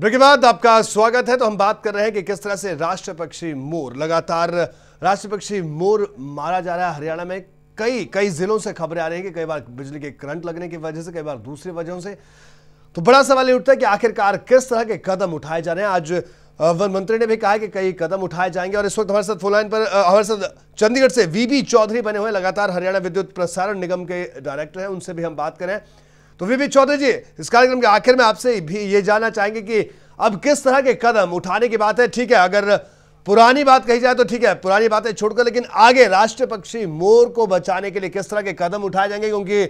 break के बाद आपका स्वागत है तो हम बात कर रहे हैं कि किस तरह से राष्ट्रपक्षी मोर लगातार राष्ट्रपक्षी मोर मारा जा रहा है हरियाणा में कई कई जिलों से खबरें आ रही हैं कि कई बार बिजली के करंट लगने की वजह से कई बार दूसरी वजहों से तो बड़ा सवाल ये उठता है कि आखिरकार किस तरह के कदम उठाए जा रहे हैं आज वन मंत्री ने भी कहा कि कई कदम उठाए जाएंगे और इस वक्त हमारे साथ फोनलाइन पर हमारे साथ चंडीगढ़ से वीबी चौधरी बने हुए लगातार हरियाणा विद्युत प्रसारण निगम के डायरेक्टर हैं उनसे भी हम बात करें तो वी चौधरी जी इस कार्यक्रम के आखिर में आपसे भी ये जानना चाहेंगे कि अब किस तरह के कदम उठाने की बात है ठीक है अगर पुरानी बात कही जाए तो ठीक है पुरानी बातें छोड़कर लेकिन आगे राष्ट्रीय पक्षी मोर को बचाने के लिए किस तरह के कदम उठाए जाएंगे क्योंकि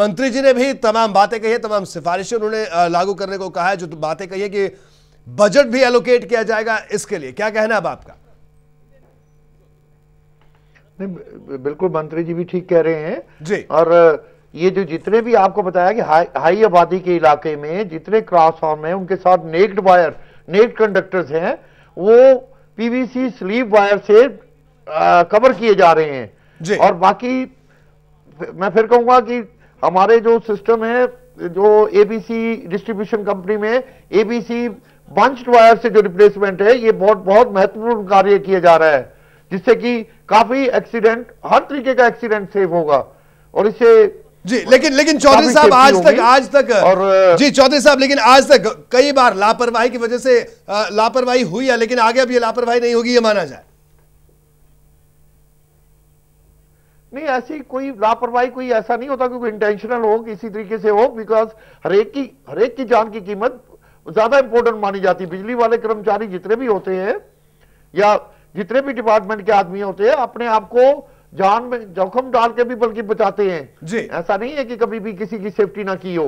मंत्री जी ने भी तमाम बातें कही है तमाम सिफारिशें उन्होंने लागू करने को कहा है जो बातें कही है कि बजट भी एलोकेट किया जाएगा इसके लिए क्या कहना अब आपका नहीं बिल्कुल मंत्री जी भी ठीक कह रहे हैं जी और ये जो जितने भी आपको बताया कि हाई हाई आबादी के इलाके में जितने क्रॉस फॉर्म है उनके साथ नेक्ड वायर नेक्ड कंडक्टर्स हैं वो पीवीसी स्लीव वायर से आ, कवर किए जा रहे हैं और बाकी मैं फिर कहूंगा कि हमारे जो सिस्टम है जो एबीसी डिस्ट्रीब्यूशन कंपनी में एबीसी बंच्ड वायर से जो रिप्लेसमेंट है ये बहुत बहुत महत्वपूर्ण कार्य किया जा रहा है जिससे कि काफी एक्सीडेंट हर तरीके का एक्सीडेंट सेव होगा और इससे जी लेकिन लेकिन चौधरी साहब आज तक आज तक और जी चौधरी साहब लेकिन आज तक कई बार लापरवाही की वजह से लापरवाही हुई है लेकिन आगे अब ये लापरवाही नहीं होगी ये माना जाए नहीं ऐसी कोई लापरवाही कोई ऐसा नहीं होता क्योंकि इंटेंशनल हो किसी तरीके से हो बिकॉज हरेक की हरेक की जान की कीमत ज्यादा इंपोर्टेंट मानी जाती बिजली वाले कर्मचारी जितने भी होते हैं या जितने भी डिपार्टमेंट के आदमी होते हैं अपने आप को जान में जोखम डाल के भी बल्कि बचाते हैं जी ऐसा नहीं है कि कभी भी किसी की सेफ्टी ना की हो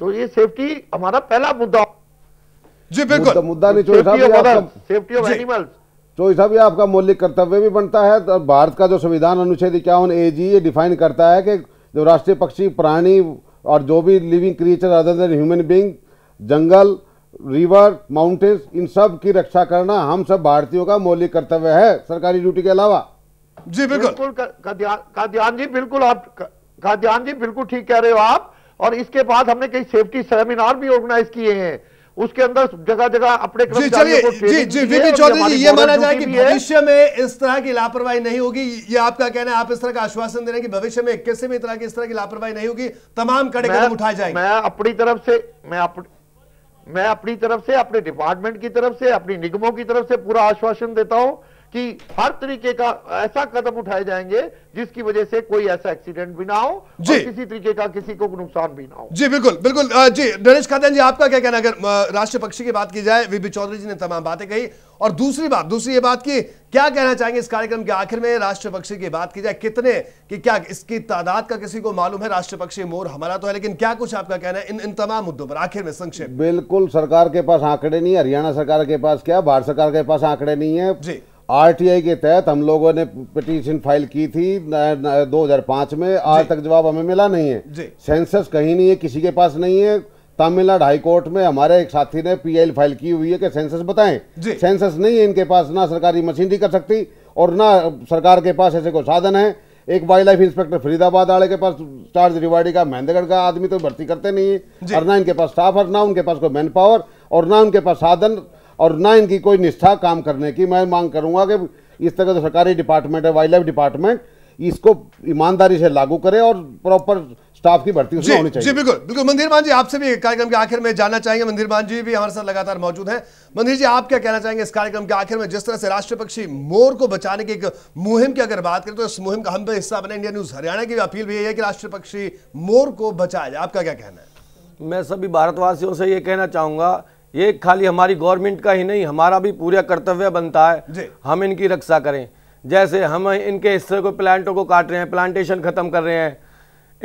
तो ये सेफ्टी हमारा पहला मुद्दा जी बिल्कुल मुद्दा नहीं चोरी सेफ्टी ऑफ एनिमल्स तो साहब ये आपका मौलिक कर्तव्य भी बनता है तो भारत का जो संविधान अनुच्छेद क्या ए जी ये डिफाइन करता है कि जो राष्ट्रीय पक्षी प्राणी और जो भी living creature other than human being jungle river mountains इन सब की रक्षा करना हम सब भारतीयों का मौलिक कर्तव्य है सरकारी ड्यूटी के अलावा जी बिल्कुल बिल्कुल कादियान जी बिल्कुल आप कादियान जी बिल्कुल ठीक कह रहे हो आप और इसके बाद हमने कई सेफ्टी सेमिनार भी ऑर्गेनाइज किए हैं उसके अंदर जगह जगह अपने जी चलिए जी जी वीपी चौधरी जी ये माना जाए कि भविष्य में इस तरह की लापरवाही नहीं होगी ये आपका कहना है आप इस तरह का आश्वासन दे रहे हैं कि भविष्य में किसी भी तरह की इस तरह की लापरवाही नहीं होगी तमाम कड़े कदम उठाए जाएंगे मैं अपनी तरफ से मैं अप, मैं अपनी तरफ से अपने डिपार्टमेंट की तरफ से अपनी निगमों की तरफ से पूरा आश्वासन देता हूँ कि हर तरीके का ऐसा कदम उठाए जाएंगे जिसकी वजह से कोई ऐसा एक्सीडेंट भी ना हो जी किसी तरीके का किसी को नुकसान भी ना हो जी बिल्कुल बिल्कुल जी नरेश खादन जी आपका क्या कहना अगर राष्ट्रीय पक्षी की बात की जाए वीबी चौधरी जी ने तमाम बातें कही और दूसरी बात दूसरी ये बात की क्या कहना चाहेंगे इस कार्यक्रम के आखिर में राष्ट्रीय पक्षी की बात की जाए कितने कि क्या इसकी तादाद का किसी को मालूम है राष्ट्रीय पक्षी मोर हमारा तो है लेकिन क्या कुछ आपका कहना है इन इन तमाम मुद्दों पर आखिर में संक्षेप बिल्कुल सरकार के पास आंकड़े नहीं हरियाणा सरकार के पास क्या भारत सरकार के पास आंकड़े नहीं है जी आरटीआई के तहत हम लोगों ने पिटीशन फाइल की थी 2005 में आज तक जवाब हमें मिला नहीं है सेंसस कहीं नहीं है किसी के पास नहीं है तमिलनाडु हाईकोर्ट में हमारे एक साथी ने पीएल फाइल की हुई है कि सेंसस बताएं सेंसस नहीं है इनके पास ना सरकारी मशीनरी कर सकती और ना सरकार के पास ऐसे कोई साधन है एक वाइल्ड लाइफ इंस्पेक्टर फरीदाबाद वाले के पास चार्ज रिवाड़ी का महेंद्रगढ़ का आदमी तो भर्ती करते नहीं है और ना इनके पास स्टाफ और ना उनके पास कोई मैन पावर और ना उनके पास साधन और ना इनकी कोई निष्ठा काम करने की मैं मांग करूंगा कि इस तरह जो सरकारी डिपार्टमेंट है वाइल्ड लाइफ डिपार्टमेंट इसको ईमानदारी से लागू करें और प्रॉपर स्टाफ की भर्ती होनी चाहिए जी बिल्कुल बिल्कुल मंदिर मान जी आपसे भी कार्यक्रम के आखिर में जानना चाहेंगे मंदिर मान जी भी हमारे साथ लगातार मौजूद हैं मंदिर जी आप क्या कहना चाहेंगे इस कार्यक्रम के आखिर में जिस तरह से राष्ट्रपक्षी मोर को बचाने की एक मुहिम की अगर बात करें तो इस मुहिम का हम भी हिस्सा बने इंडिया न्यूज हरियाणा की अपील भी यही है कि राष्ट्रपक्षी मोर को बचाया जाए आपका क्या कहना है मैं सभी भारतवासियों से ये कहना चाहूंगा ये खाली हमारी गवर्नमेंट का ही नहीं हमारा भी पूरा कर्तव्य बनता है हम इनकी रक्षा करें जैसे हम इनके हिस्से को प्लांटों को काट रहे हैं प्लांटेशन ख़त्म कर रहे हैं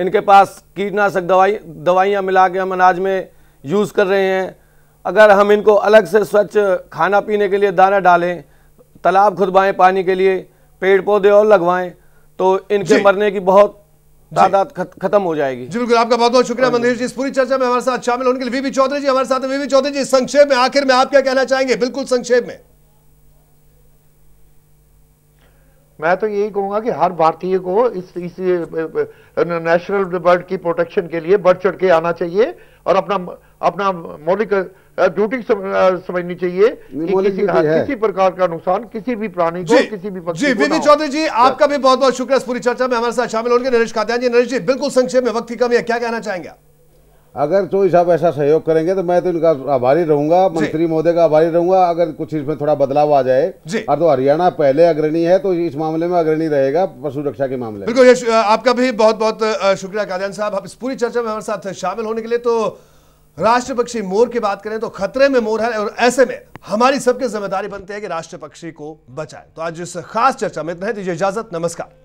इनके पास कीटनाशक दवाई दवाइयाँ मिला के हम अनाज में यूज़ कर रहे हैं अगर हम इनको अलग से स्वच्छ खाना पीने के लिए दाना डालें तालाब खुदवाएँ पानी के लिए पेड़ पौधे और लगवाएं तो इनके मरने की बहुत तादाद खत्म हो जाएगी जी बिल्कुल आपका बहुत बहुत शुक्रिया मंदिर जी इस पूरी चर्चा में हमारे साथ शामिल होने के लिए वीवी चौधरी जी हमारे साथ वीवी चौधरी जी संक्षेप में आखिर में आप क्या कहना चाहेंगे बिल्कुल संक्षेप में मैं तो यही कहूंगा कि हर भारतीय को इस इस नेशनल बर्ड की प्रोटेक्शन के लिए बढ़ चढ़ के आना चाहिए और अपना अपना मौलिक ड्यूटी समझनी चाहिए किसी, हाँ, किसी प्रकार का नुकसान किसी भी प्राणी को किसी भी जी विनी चौधरी जी आपका भी बहुत बहुत शुक्रिया इस पूरी चर्चा में हमारे साथ शामिल होने नरेश खाद्यान जी नरेश जी बिल्कुल संक्षेप में वक्त की कमी है क्या कहना चाहेंगे अगर चौधरी तो साहब ऐसा सहयोग करेंगे तो मैं तो इनका आभारी रहूंगा मंत्री महोदय का आभारी रहूंगा अगर कुछ इसमें थोड़ा बदलाव आ जाए और तो हरियाणा पहले अग्रणी है तो इस मामले में अग्रणी रहेगा पशु रक्षा के मामले बिल्कुल आपका भी बहुत बहुत शुक्रिया कादयान साहब आप इस पूरी चर्चा में हमारे साथ शामिल होने के लिए तो राष्ट्रपक्षी मोर की बात करें तो खतरे में मोर है और ऐसे में हमारी सबकी जिम्मेदारी बनती है कि राष्ट्रपक्षी को बचाए तो आज इस खास चर्चा में इतना है दीजिए इजाजत नमस्कार